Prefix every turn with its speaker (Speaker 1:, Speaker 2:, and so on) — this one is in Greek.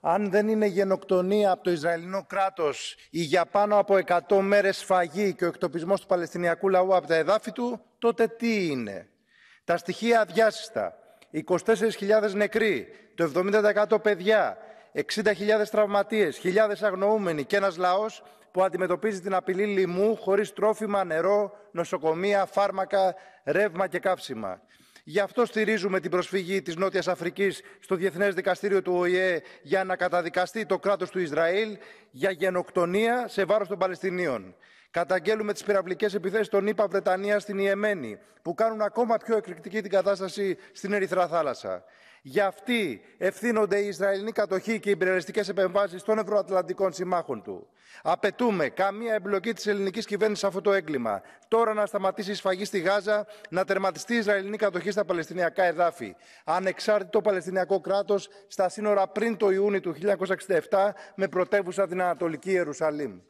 Speaker 1: αν δεν είναι γενοκτονία από το Ισραηλινό κράτος ή για πάνω από 100 μέρες σφαγή και ο εκτοπισμός του Παλαιστινιακού λαού από τα εδάφη του, τότε τι είναι. Τα στοιχεία αδιάσυστα. 24.000 νεκροί, το 70% παιδιά, 60.000 τραυματίες, χιλιάδες αγνοούμενοι και ένας λαός που αντιμετωπίζει την απειλή λοιμού χωρίς τρόφιμα, νερό, νοσοκομεία, φάρμακα, ρεύμα και καύσιμα. Γι' αυτό στηρίζουμε την προσφυγή της Νότιας Αφρικής στο Διεθνές Δικαστήριο του ΟΗΕ για να καταδικαστεί το κράτος του Ισραήλ για γενοκτονία σε βάρος των Παλαιστινίων. Καταγγέλουμε τις πυραυλικές επιθέσεις των ΗΠΑ Βρετανία στην Ιεμένη, που κάνουν ακόμα πιο εκρηκτική την κατάσταση στην Ερυθρά Θάλασσα. Για αυτή ευθύνονται οι Ισραηλινή κατοχή και οι υπερελιστικέ επεμβάσεις των ευρωατλαντικών συμμάχων του. Απαιτούμε καμία εμπλοκή της ελληνικής κυβέρνησης σε αυτό το έγκλημα. Τώρα να σταματήσει η σφαγή στη Γάζα, να τερματιστεί η Ισραηλινή κατοχή στα Παλαιστινιακά εδάφη. Ανεξάρτητο Παλαιστινιακό κράτος στα σύνορα πριν το Ιούνιο του 1967 με πρωτεύουσα την Ανατολική Ιερουσαλήμ.